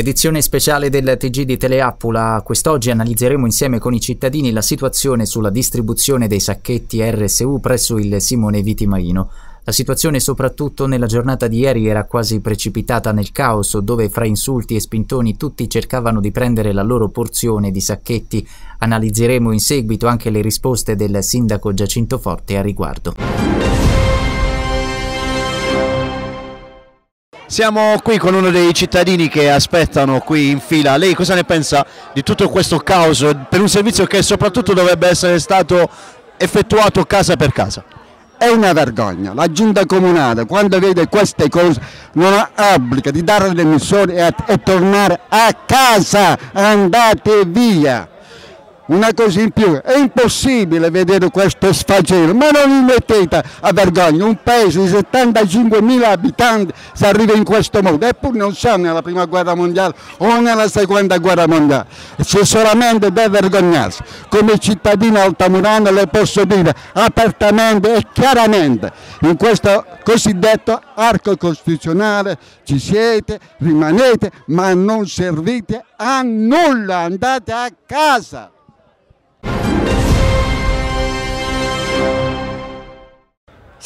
Edizione speciale del TG di Teleappula. Quest'oggi analizzeremo insieme con i cittadini la situazione sulla distribuzione dei sacchetti RSU presso il Simone Viti Marino. La situazione soprattutto nella giornata di ieri era quasi precipitata nel caos, dove fra insulti e spintoni tutti cercavano di prendere la loro porzione di sacchetti. Analizzeremo in seguito anche le risposte del sindaco Giacinto Forte a riguardo. Siamo qui con uno dei cittadini che aspettano qui in fila. Lei cosa ne pensa di tutto questo caos per un servizio che soprattutto dovrebbe essere stato effettuato casa per casa? È una vergogna, la giunta comunale quando vede queste cose non ha obbligo di dare le missioni e, e tornare a casa, andate via! una cosa in più. È impossibile vedere questo sfacelo, ma non vi mettete a vergogna. Un paese di 75 mila abitanti si arriva in questo modo, eppure non siamo nella prima guerra mondiale o nella seconda guerra mondiale. C'è solamente da vergognarsi. Come cittadino altamurano le posso dire apertamente e chiaramente in questo cosiddetto arco costituzionale ci siete, rimanete, ma non servite a nulla, andate a casa.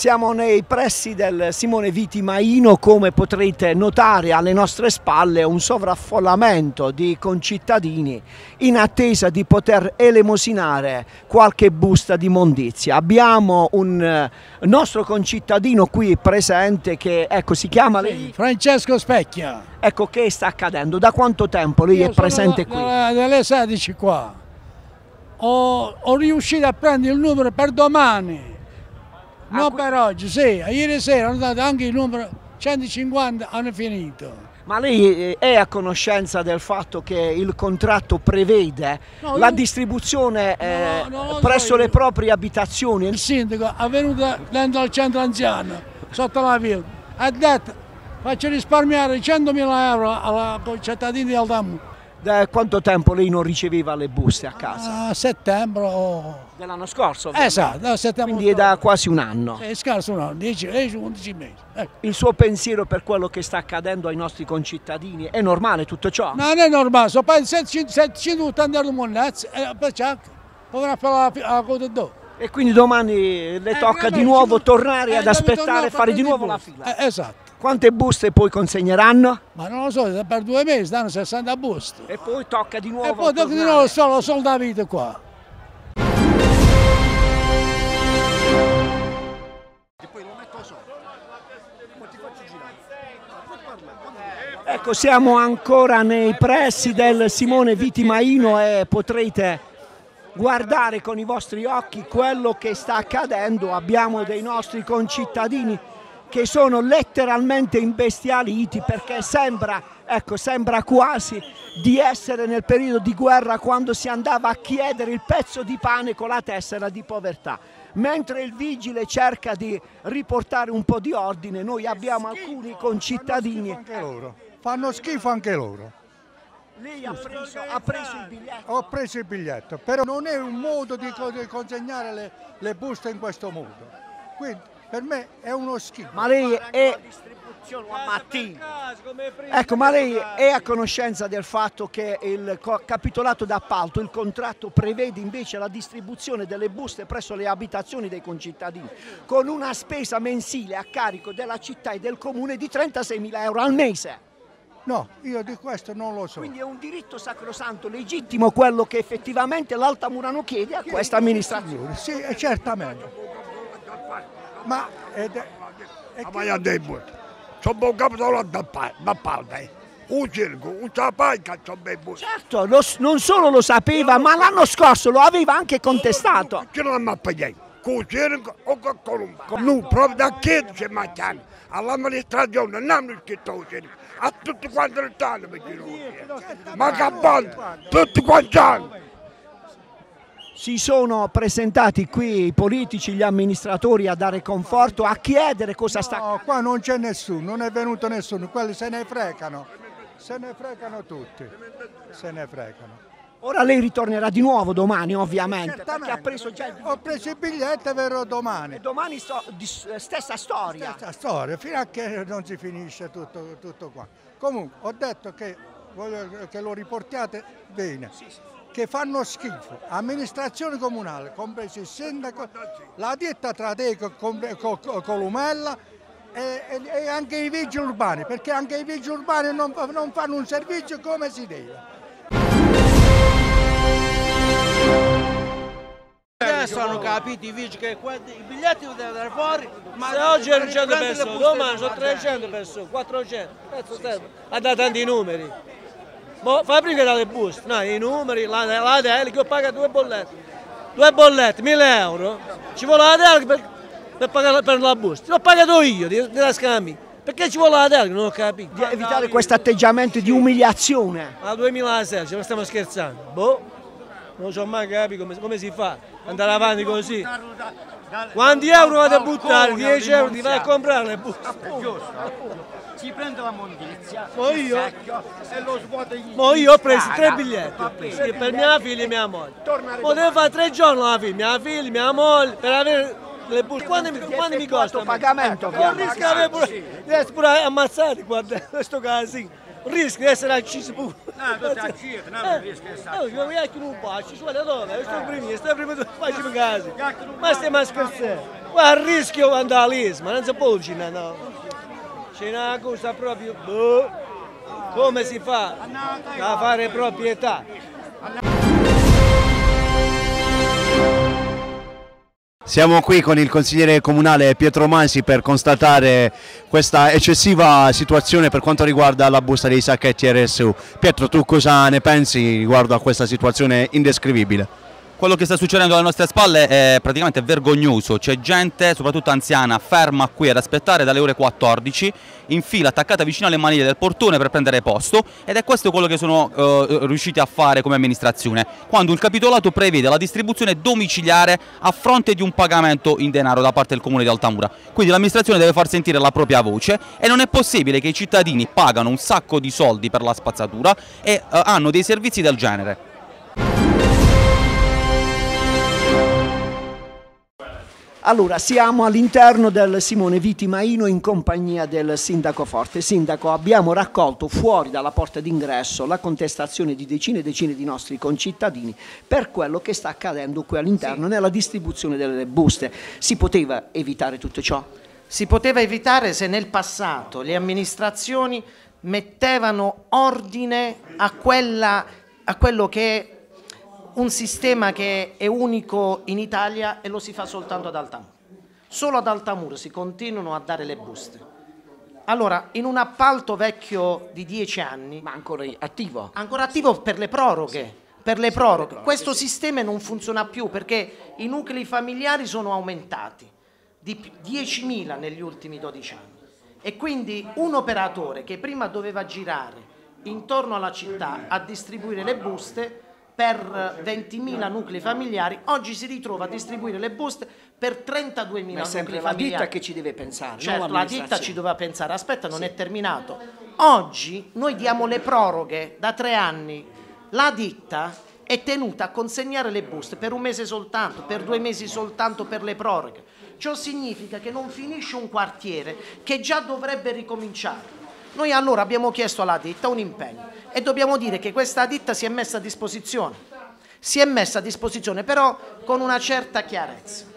Siamo nei pressi del Simone Viti Maino, come potrete notare alle nostre spalle un sovraffollamento di concittadini in attesa di poter elemosinare qualche busta di mondizia. Abbiamo un eh, nostro concittadino qui presente che ecco, si chiama lei? Francesco Specchia. Ecco che sta accadendo, da quanto tempo lui Io è presente qui? Dalle 16 qua. Ho, ho riuscito a prendere il numero per domani Ah, no per oggi, sì, ieri sera hanno dato anche il numero 150, hanno finito. Ma lei eh, è a conoscenza del fatto che il contratto prevede no, la io... distribuzione eh, no, no, presso le proprie abitazioni? Il sindaco è venuto dentro al centro anziano, sotto la villa, ha detto faccio risparmiare 100.000 euro alla cittadina di Altamura da quanto tempo lei non riceveva le buste a casa? A settembre. Dell'anno scorso? Ovviamente. Esatto, Quindi è da quasi un anno. È scarso un anno, 10-11 mesi. Ecco. Il suo pensiero per quello che sta accadendo ai nostri concittadini, è normale tutto ciò? Non è normale, sono pensato 780 monnazzi, perciò potrà fare la coda e quindi domani le eh, tocca eh, di nuovo tornare ad aspettare e fare di nuovo la fila. Eh, esatto. Quante buste poi consegneranno? Ma non lo so, per due mesi danno 60 buste. E poi tocca di nuovo. E poi tocca di nuovo solo, solo Davide qua. Ecco, siamo ancora nei pressi del Simone Vitimaino e potrete guardare con i vostri occhi quello che sta accadendo. Abbiamo dei nostri concittadini che sono letteralmente imbestialiti perché sembra, ecco, sembra quasi di essere nel periodo di guerra quando si andava a chiedere il pezzo di pane con la tessera di povertà. Mentre il vigile cerca di riportare un po' di ordine, noi abbiamo alcuni concittadini. Fanno schifo anche loro. Fanno schifo anche loro. Lei ha preso, ha preso, il biglietto? Ho preso il biglietto, però non è un modo di consegnare le, le buste in questo modo. Quindi per me è uno schifo. Ma lei è... Ecco, ma lei è a conoscenza del fatto che il capitolato d'appalto, il contratto prevede invece la distribuzione delle buste presso le abitazioni dei concittadini, con una spesa mensile a carico della città e del comune di 36 mila euro al mese? No, io di questo non lo so. Quindi è un diritto sacrosanto, legittimo quello che effettivamente l'Alta Murano chiede a questa amministrazione. Sì, certamente. Ma... È, è, ma io devo... Sono un capitolo da parte un circo, un sapaica c'ho ben buono. Certo, lo, non solo lo sapeva, ma l'anno scorso lo aveva anche contestato. Che non mi paghi, con circo o con Columba. Noi proprio da chiederci mattina all'amministrazione non hanno scritto un circo, a tutti quanti le tane perché Ma che bando, tutti quanti hanno. Si sono presentati qui i politici, gli amministratori a dare conforto, a chiedere cosa no, sta accadendo? No, qua non c'è nessuno, non è venuto nessuno, quelli se ne fregano, se ne fregano tutti, se ne fregano. Ora lei ritornerà di nuovo domani ovviamente, Certamente, perché ha preso già il Ho preso il biglietto e verrò domani. E domani so, di, eh, stessa storia. Stessa storia, fino a che non si finisce tutto, tutto qua. Comunque, ho detto che voglio che lo riportiate bene. Sì, sì che fanno schifo. Amministrazione comunale, compreso il sindaco, la ditta Trateco Columella e, e, e, anche i vigili urbani, perché anche i vigili urbani non, non fanno un servizio come si deve. Adesso hanno capito i vigili che i biglietti devono andare fuori, ma se oggi erano 100 persone, domani sono 300 persone, 400, andate tanti numeri. Boh, fabbrica dalle buste, no, i numeri, la, la che ho pagato due bollette, due bollette, 1000 euro, ci vuole la delega per, per, pagare, per la busta, l'ho pagato io, di, della scambi. Perché ci vuole la delega? Non ho capito. Di evitare questo atteggiamento di umiliazione. A 2006, ce la stiamo scherzando. Boh, non so mai capito come, come si fa andare avanti così. Quanti euro vado a buttare? 10 euro ti vai a comprare le buste. Ci prende la mondizia, ma io, se lo svuoto Ma io ho preso tre biglietti per mia figlia e mia moglie. Potevo fare tre giorni la figlia, mia figlia, mia moglie, per avere le buste. Quanti, mi costa? pagamento. Non rischio di essere ammazzati guarda, questo casino. risco de să și să pun. Da, tot acir, n-am risc de Eu ia é é aqui num baixo, olha lá, né? eu estou ah. primim, estou é primim do baixo de gás. Mas tem mais câncer. o risco eu andar ali, não se pode, não, não. Și n-a acusta como se faz La fare proprietà. Siamo qui con il consigliere comunale Pietro Mansi per constatare questa eccessiva situazione per quanto riguarda la busta dei sacchetti RSU. Pietro, tu cosa ne pensi riguardo a questa situazione indescrivibile? quello che sta succedendo alle nostre spalle è praticamente vergognoso, c'è gente, soprattutto anziana, ferma qui ad aspettare dalle ore 14, in fila attaccata vicino alle maniglie del portone per prendere posto ed è questo quello che sono eh, riusciti a fare come amministrazione, quando il capitolato prevede la distribuzione domiciliare a fronte di un pagamento in denaro da parte del comune di Altamura, quindi l'amministrazione deve far sentire la propria voce e non è possibile che i cittadini pagano un sacco di soldi per la spazzatura e eh, hanno dei servizi del genere. Allora, siamo all'interno del Simone Viti Maino in compagnia del Sindaco Forte. Sindaco, abbiamo raccolto fuori dalla porta d'ingresso la contestazione di decine e decine di nostri concittadini per quello che sta accadendo qui all'interno sì. nella distribuzione delle buste. Si poteva evitare tutto ciò? Si poteva evitare se nel passato le amministrazioni mettevano ordine a, quella, a quello che è un sistema che è unico in Italia e lo si fa soltanto ad Altamur. Solo ad Altamur si continuano a dare le buste. Allora, in un appalto vecchio di dieci anni... Ma ancora attivo? Ancora attivo per le proroghe. Sì. Per le proroghe. Questo sistema non funziona più perché i nuclei familiari sono aumentati di 10.000 negli ultimi 12 anni. E quindi un operatore che prima doveva girare intorno alla città a distribuire le buste per 20.000 nuclei familiari, oggi si ritrova a distribuire le buste per 32.000 nuclei familiari. Ma è sempre la ditta che ci deve pensare, certo, la ditta ci doveva pensare, aspetta non sì. è terminato. Oggi noi diamo le proroghe da tre anni, la ditta è tenuta a consegnare le buste per un mese soltanto, per due mesi soltanto per le proroghe. Ciò significa che non finisce un quartiere che già dovrebbe ricominciare. Noi allora abbiamo chiesto alla ditta un impegno e dobbiamo dire che questa ditta si è messa a disposizione, si è messa a disposizione però con una certa chiarezza.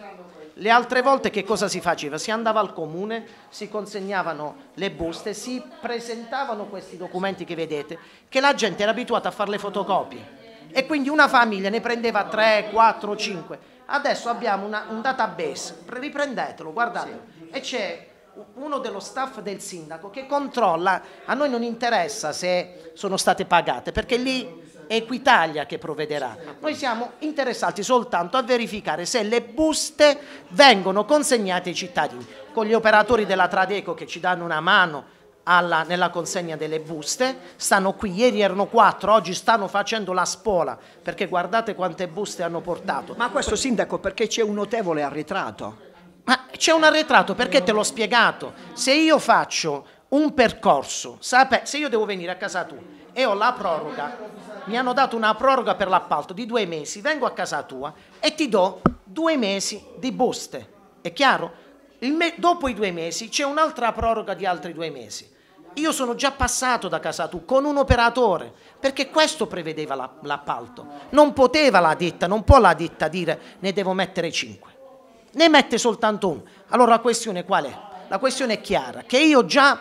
Le altre volte che cosa si faceva? Si andava al comune, si consegnavano le buste, si presentavano questi documenti che vedete, che la gente era abituata a fare le fotocopie e quindi una famiglia ne prendeva 3, 4, 5. Adesso abbiamo una, un database, riprendetelo, guardatelo, e c'è uno dello staff del sindaco che controlla, a noi non interessa se sono state pagate, perché lì è Equitalia che provvederà. Noi siamo interessati soltanto a verificare se le buste vengono consegnate ai cittadini, con gli operatori della Tradeco che ci danno una mano alla, nella consegna delle buste, stanno qui, ieri erano quattro, oggi stanno facendo la spola, perché guardate quante buste hanno portato. Ma questo sindaco perché c'è un notevole arretrato? Ma c'è un arretrato perché te l'ho spiegato. Se io faccio un percorso, sape, se io devo venire a casa tua e ho la proroga, mi hanno dato una proroga per l'appalto di due mesi, vengo a casa tua e ti do due mesi di buste. È chiaro? Me, dopo i due mesi c'è un'altra proroga di altri due mesi. Io sono già passato da casa tu con un operatore, perché questo prevedeva l'appalto. non poteva la ditta, non può la ditta dire ne devo mettere cinque ne mette soltanto uno. Allora la questione qual è? La questione è chiara, che io ho già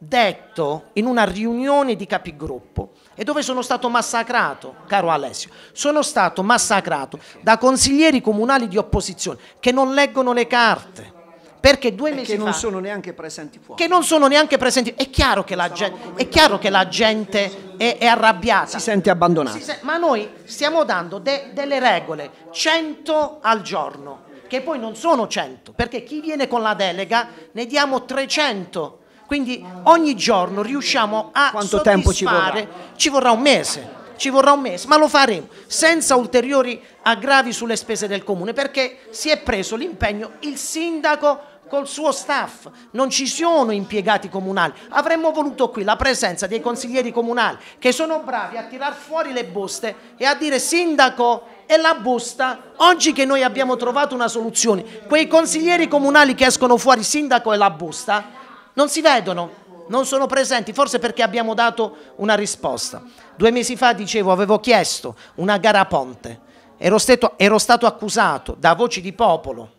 detto in una riunione di capigruppo e dove sono stato massacrato, caro Alessio, sono stato massacrato da consiglieri comunali di opposizione che non leggono le carte. Perché due mesi che fa, sono neanche presenti fuori. Che non sono neanche presenti. È chiaro che la, gente è, chiaro che la gente, è, è, arrabbiata. Si sente abbandonata. Si se ma noi stiamo dando de delle regole, 100 al giorno che poi non sono 100, perché chi viene con la delega ne diamo 300. Quindi ogni giorno riusciamo a Quanto tempo ci vorrà? Ci vorrà un mese, ci vorrà un mese, ma lo faremo senza ulteriori aggravi sulle spese del comune, perché si è preso l'impegno il sindaco col suo staff, non ci sono impiegati comunali. Avremmo voluto qui la presenza dei consiglieri comunali che sono bravi a tirar fuori le buste e a dire sindaco è la busta. Oggi che noi abbiamo trovato una soluzione, quei consiglieri comunali che escono fuori, sindaco e la busta, non si vedono non sono presenti, forse perché abbiamo dato una risposta. Due mesi fa, dicevo, avevo chiesto una gara a ponte, ero, stato, ero stato accusato da voci di popolo,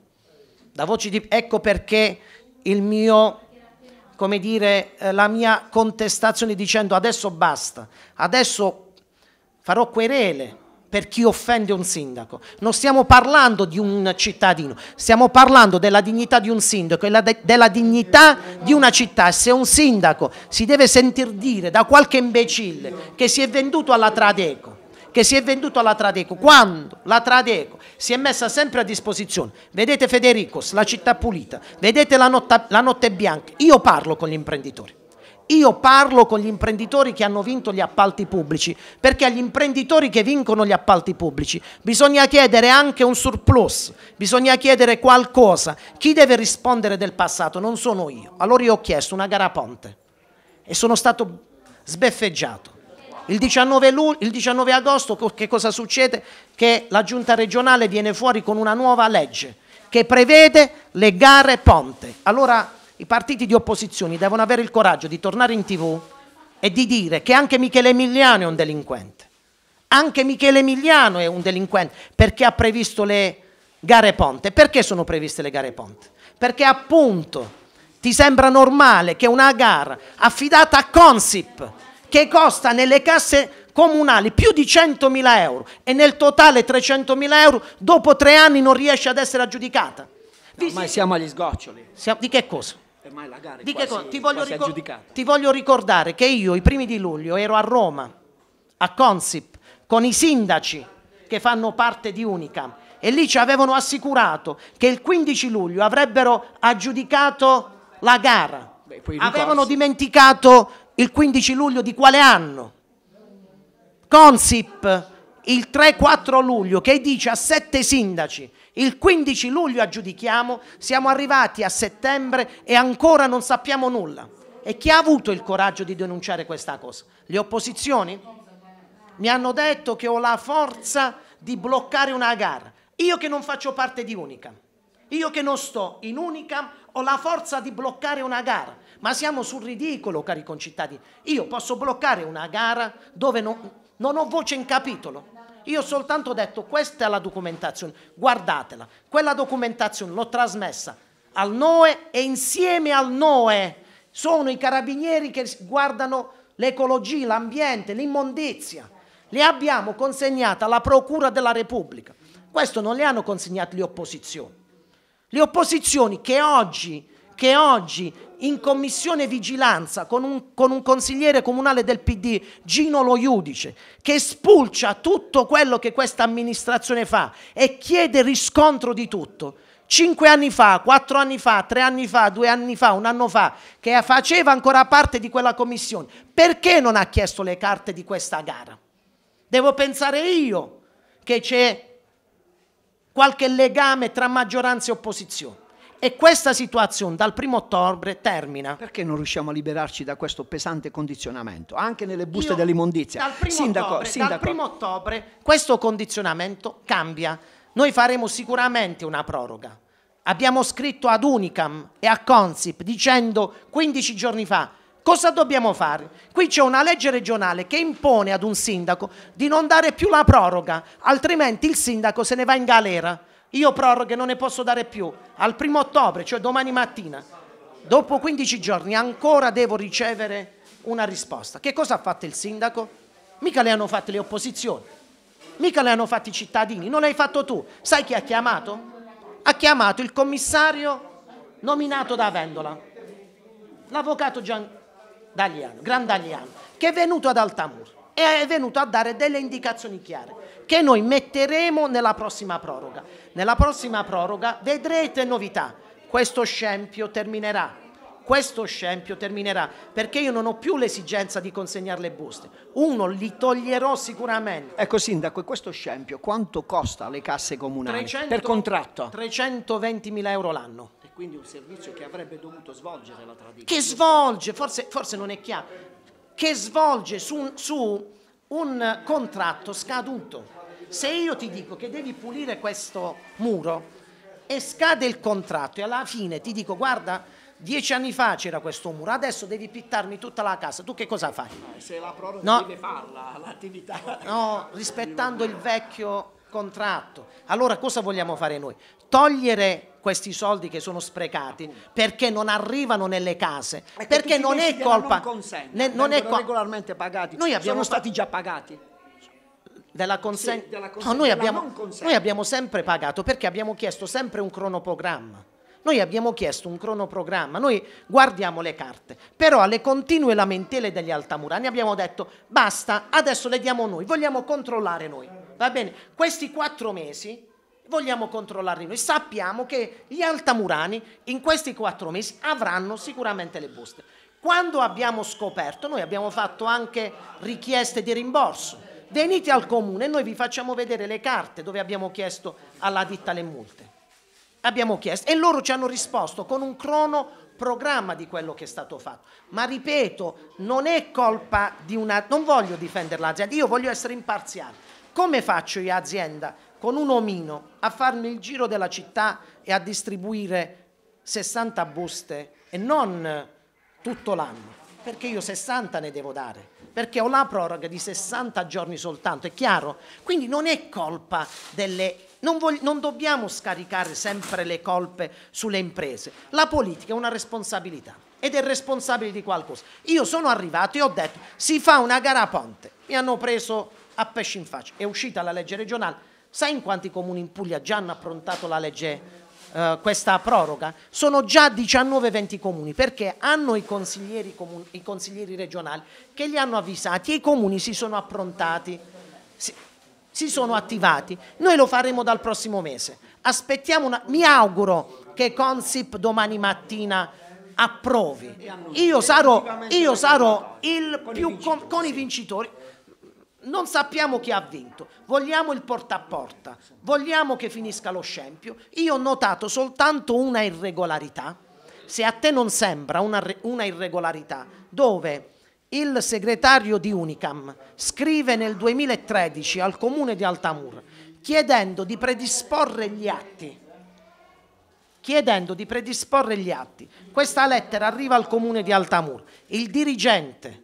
da voci di, ecco perché il mio, come dire, eh, la mia contestazione dicendo adesso basta, adesso farò querele, per chi offende un sindaco. Non stiamo parlando di un cittadino, stiamo parlando della dignità di un sindaco e della dignità di una città. Se un sindaco si deve sentir dire da qualche imbecille che si è venduto alla Tradeco, che si è venduto alla Tradeco, quando la Tradeco si è messa sempre a disposizione, vedete Federicos, la città pulita, vedete la notte, la notte bianca, io parlo con gli imprenditori. Io parlo con gli imprenditori che hanno vinto gli appalti pubblici, perché agli imprenditori che vincono gli appalti pubblici bisogna chiedere anche un surplus, bisogna chiedere qualcosa. Chi deve rispondere del passato non sono io. Allora io ho chiesto una gara a ponte e sono stato sbeffeggiato. Il 19, il 19, agosto che cosa succede? Che la giunta regionale viene fuori con una nuova legge che prevede le gare ponte. Allora i partiti di opposizione devono avere il coraggio di tornare in tv e di dire che anche Michele Emiliano è un delinquente. Anche Michele Emiliano è un delinquente perché ha previsto le gare ponte. Perché sono previste le gare ponte? Perché appunto ti sembra normale che una gara affidata a Consip, che costa nelle casse comunali più di 100.000 euro e nel totale 300.000 euro, dopo tre anni non riesce ad essere aggiudicata. No, ma siamo agli sgoccioli. Siamo, di che cosa? ormai la gara è quasi, cosa? ti voglio aggiudicata. Ti voglio ricordare che io i primi di luglio ero a Roma, a Consip, con i sindaci che fanno parte di Unicam e lì ci avevano assicurato che il 15 luglio avrebbero aggiudicato la gara. Beh, avevano dimenticato il 15 luglio di quale anno? Consip il 3-4 luglio che dice a sette sindaci il 15 luglio aggiudichiamo, siamo arrivati a settembre e ancora non sappiamo nulla. E chi ha avuto il coraggio di denunciare questa cosa? Le opposizioni? Mi hanno detto che ho la forza di bloccare una gara. Io che non faccio parte di Unica, io che non sto in Unica, ho la forza di bloccare una gara. Ma siamo sul ridicolo, cari concittadini. Io posso bloccare una gara dove non, non ho voce in capitolo. Io ho soltanto detto questa è la documentazione, guardatela. Quella documentazione l'ho trasmessa al NOE e insieme al NOE sono i carabinieri che guardano l'ecologia, l'ambiente, l'immondizia. Le abbiamo consegnate alla Procura della Repubblica. Questo non le hanno consegnate le opposizioni. Le opposizioni che oggi che oggi in commissione vigilanza con un, con un, consigliere comunale del PD, Gino Lo Iudice, che spulcia tutto quello che questa amministrazione fa e chiede riscontro di tutto. Cinque anni fa, quattro anni fa, tre anni fa, due anni fa, un anno fa, che faceva ancora parte di quella commissione, perché non ha chiesto le carte di questa gara? Devo pensare io che c'è qualche legame tra maggioranza e opposizione e questa situazione dal primo ottobre termina. Perché non riusciamo a liberarci da questo pesante condizionamento, anche nelle buste dell'immondizia? Dal 1 sindaco, sindaco. Dal ottobre questo condizionamento cambia. Noi faremo sicuramente una proroga. Abbiamo scritto ad Unicam e a Consip dicendo 15 giorni fa Cosa dobbiamo fare? Qui c'è una legge regionale che impone ad un sindaco di non dare più la proroga, altrimenti il sindaco se ne va in galera. Io proroghe non ne posso dare più. Al primo ottobre, cioè domani mattina, dopo 15 giorni, ancora devo ricevere una risposta. Che cosa ha fatto il sindaco? Mica le hanno fatte le opposizioni, mica le hanno fatte i cittadini, non l'hai fatto tu. Sai chi ha chiamato? Ha chiamato il commissario nominato da Vendola, l'avvocato Gian Dagliano, Gran Dagliano, che è venuto ad Altamur e è venuto a dare delle indicazioni chiare che noi metteremo nella prossima proroga. Nella prossima proroga vedrete novità, questo scempio terminerà. Questo scempio terminerà perché io non ho più l'esigenza di consegnare le buste. Uno li toglierò sicuramente. Ecco Sindaco, questo scempio quanto costa alle casse comunali 300, per contratto? 320 mila euro l'anno E quindi un servizio che avrebbe dovuto svolgere la tradizione. Che svolge, forse, forse non è chiaro che svolge su un, su un contratto scaduto. Se io ti dico che devi pulire questo muro e scade il contratto e alla fine ti dico guarda dieci anni fa c'era questo muro, adesso devi pittarmi tutta la casa, tu che cosa fai? No, se la proroga no. deve farla l'attività. No, rispettando il vecchio contratto. Allora cosa vogliamo fare noi? Togliere questi soldi che sono sprecati Appunto. perché non arrivano nelle case ecco, perché non è colpa non, ne, non è co regolarmente pagati noi abbiamo sono stati già pagati della consegna, sì, della consegna. No, noi, abbiamo, noi abbiamo sempre pagato perché abbiamo chiesto sempre un cronoprogramma noi abbiamo chiesto un cronoprogramma, noi guardiamo le carte, però alle continue lamentele degli altamurani abbiamo detto basta, adesso le diamo noi, vogliamo controllare noi. Va bene, questi quattro mesi vogliamo controllare noi. Sappiamo che gli altamurani in questi quattro mesi avranno sicuramente le buste. Quando abbiamo scoperto, noi abbiamo fatto anche richieste di rimborso. Venite al comune e noi vi facciamo vedere le carte dove abbiamo chiesto alla ditta le multe. Abbiamo chiesto e loro ci hanno risposto con un cronoprogramma di quello che è stato fatto. Ma ripeto, non è colpa di una... non voglio difendere l'azienda, io voglio essere imparziale. Come faccio io azienda con un omino a farmi il giro della città e a distribuire 60 buste e non tutto l'anno, perché io 60 ne devo dare, perché ho la proroga di 60 giorni soltanto, è chiaro? Quindi non è colpa delle... Non, voglio, non dobbiamo scaricare sempre le colpe sulle imprese. La politica è una responsabilità ed è responsabile di qualcosa. Io sono arrivato e ho detto si fa una gara a ponte. Mi hanno preso a pesci in faccia. È uscita la legge regionale, Sai in quanti comuni in Puglia già hanno approntato la legge Uh, questa proroga, sono già 19-20 comuni perché hanno i consiglieri, comuni, i consiglieri, regionali che li hanno avvisati e i comuni si sono approntati, si, si sono attivati. Noi lo faremo dal prossimo mese. Aspettiamo una, mi auguro che Consip domani mattina approvi. Io sarò, io sarò il più con, con i vincitori non sappiamo chi ha vinto, vogliamo il porta a porta, vogliamo che finisca lo scempio. Io ho notato soltanto una irregolarità, se a te non sembra una, una irregolarità, dove il segretario di Unicam scrive nel 2013 al comune di Altamur chiedendo di predisporre gli atti chiedendo di predisporre gli atti. Questa lettera arriva al comune di Altamur. Il dirigente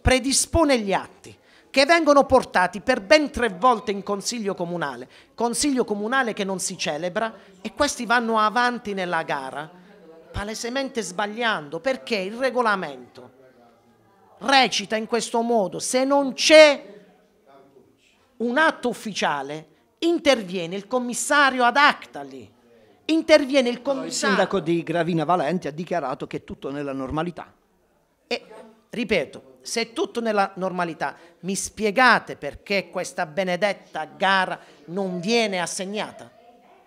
predispone gli atti, che vengono portati per ben tre volte in consiglio comunale, consiglio comunale che non si celebra e questi vanno avanti nella gara, palesemente sbagliando perché il regolamento recita in questo modo, se non c'è un atto ufficiale interviene il commissario ad acta lì, interviene il commissario. Il sindaco di Gravina Valenti ha dichiarato che è tutto nella normalità. E, ripeto, se è tutto nella normalità, mi spiegate perché questa benedetta gara non viene assegnata?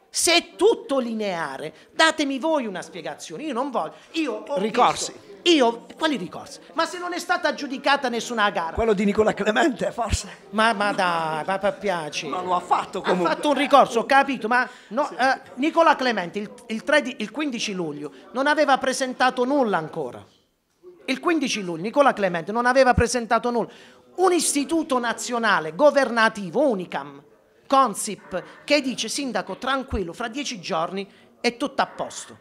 Se è tutto lineare, datemi voi una spiegazione. Io non voglio. Io ricorsi. io, quali ricorsi? Ma se non è stata giudicata nessuna gara. Quello di Nicola Clemente, forse. Ma, ma dai, papà piace. Ma lo ha fatto comunque. Ha fatto un ricorso, ho capito, ma no, sì. eh, Nicola Clemente il, il, di, il 15 luglio non aveva presentato nulla ancora. Il 15 luglio Nicola Clemente non aveva presentato nulla. Un istituto nazionale governativo, Unicam, Consip, che dice sindaco tranquillo, fra dieci giorni è tutto a posto.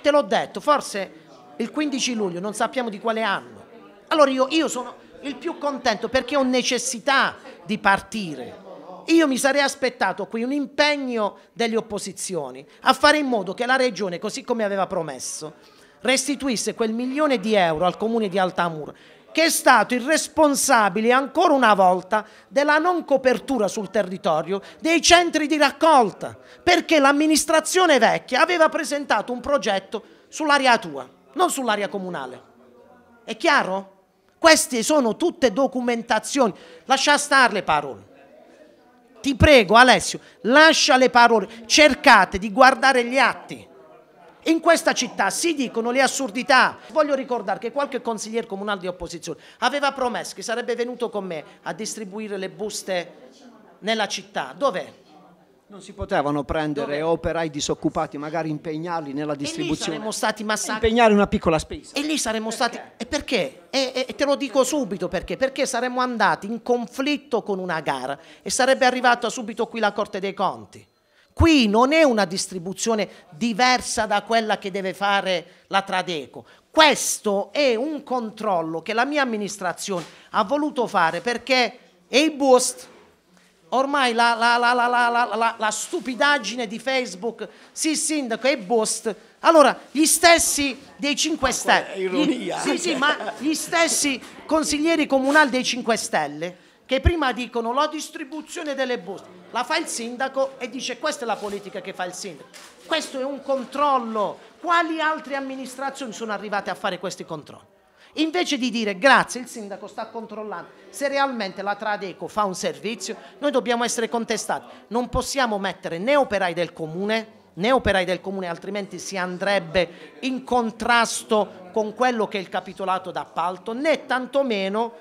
Te l'ho detto, forse il 15 luglio non sappiamo di quale anno. Allora io, io sono il più contento perché ho necessità di partire. Io mi sarei aspettato qui un impegno delle opposizioni a fare in modo che la Regione, così come aveva promesso, restituisse quel milione di euro al comune di Altamur che è stato il responsabile ancora una volta della non copertura sul territorio dei centri di raccolta, perché l'amministrazione vecchia aveva presentato un progetto sull'area tua, non sull'area comunale. È chiaro? Queste sono tutte documentazioni, lascia stare le parole. Ti prego Alessio, lascia le parole, cercate di guardare gli atti. In questa città si dicono le assurdità. Voglio ricordare che qualche consigliere comunale di opposizione aveva promesso che sarebbe venuto con me a distribuire le buste nella città. Dov'è? Non si potevano prendere Dove? operai disoccupati, magari impegnarli nella distribuzione. E lì saremmo stati massacrati. Impegnare una piccola spesa. E lì saremmo perché? stati. E perché? e, e, te lo dico subito perché? Perché saremmo andati in conflitto con una gara e sarebbe arrivata subito qui la Corte dei Conti. Qui non è una distribuzione diversa da quella che deve fare la Tradeco. Questo è un controllo che la mia amministrazione ha voluto fare perché Eibost, ormai la, la, la, la, stupidaggine di Facebook, sì sindaco boost. allora gli stessi dei 5 Stelle, gli, sì, sì, ma gli stessi consiglieri comunali dei 5 Stelle che prima dicono la distribuzione delle buste, la fa il sindaco e dice questa è la politica che fa il sindaco. Questo è un controllo. Quali altre amministrazioni sono arrivate a fare questi controlli? Invece di dire grazie, il sindaco sta controllando, se realmente la Tradeco fa un servizio, noi dobbiamo essere contestati. Non possiamo mettere né operai del comune, né operai del comune, altrimenti si andrebbe in contrasto con quello che è il capitolato d'appalto, né tantomeno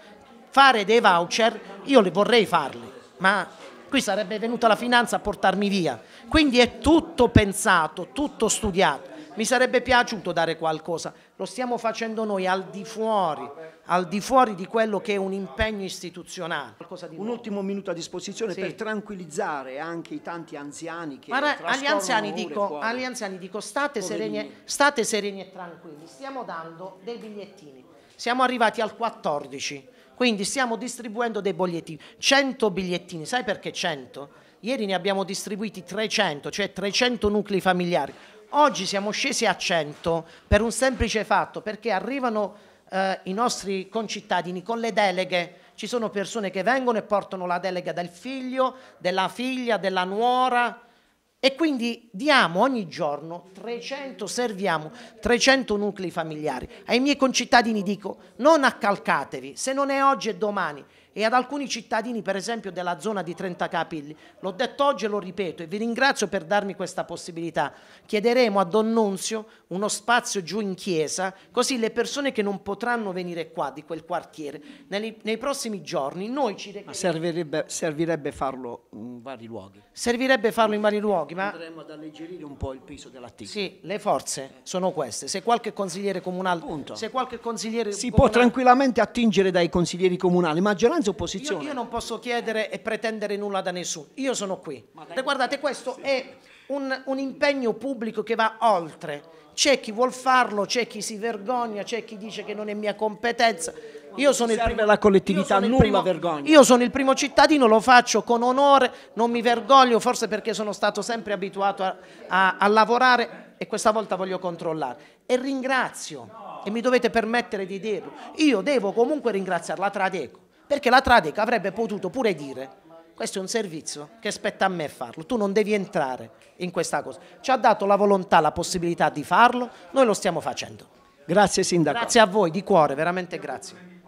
fare dei voucher, io li vorrei farli, ma qui sarebbe venuta la finanza a portarmi via. Quindi è tutto pensato, tutto studiato. Mi sarebbe piaciuto dare qualcosa, lo stiamo facendo noi al di fuori, al di fuori di quello che è un impegno istituzionale. Un ultimo minuto a disposizione sì. per tranquillizzare anche i tanti anziani che Guarda, agli anziani, dico, agli anziani dico state sereni, state sereni e tranquilli, stiamo dando dei bigliettini, siamo arrivati al 14 quindi stiamo distribuendo dei bigliettini, 100 bigliettini, sai perché 100? Ieri ne abbiamo distribuiti 300, cioè 300 nuclei familiari. Oggi siamo scesi a 100 per un semplice fatto, perché arrivano eh, i nostri concittadini con le deleghe, ci sono persone che vengono e portano la delega del figlio, della figlia, della nuora, e quindi diamo ogni giorno 300, serviamo 300 nuclei familiari. Ai miei concittadini dico non accalcatevi, se non è oggi è domani e ad alcuni cittadini, per esempio, della zona di Trentacapilli. L'ho detto oggi e lo ripeto e vi ringrazio per darmi questa possibilità. Chiederemo a Don Nunzio uno spazio giù in chiesa, così le persone che non potranno venire qua di quel quartiere, nei, nei prossimi giorni noi ci Ma servirebbe, servirebbe, farlo in vari luoghi. Servirebbe farlo in vari luoghi, ma... Andremo ad alleggerire un po' il peso dell'attività. Sì, le forze sono queste. Se qualche consigliere comunale... Punto. Se qualche consigliere... Si comunale... può tranquillamente attingere dai consiglieri comunali, maggioranza maggioranza e opposizione. Io, io, non posso chiedere e pretendere nulla da nessuno, io sono qui. Guardate, questo è un, un impegno pubblico che va oltre. C'è chi vuol farlo, c'è chi si vergogna, c'è chi dice che non è mia competenza. Io sono, primo, io, sono primo, io sono il primo, cittadino, lo faccio con onore, non mi vergoglio, forse perché sono stato sempre abituato a, a, a lavorare e questa volta voglio controllare. E ringrazio, e mi dovete permettere di dirlo, io devo comunque ringraziare la Tradeco, perché la Tradeca avrebbe potuto pure dire questo è un servizio che spetta a me farlo, tu non devi entrare in questa cosa. Ci ha dato la volontà, la possibilità di farlo, noi lo stiamo facendo. Grazie Sindaco. Grazie a voi, di cuore, veramente grazie.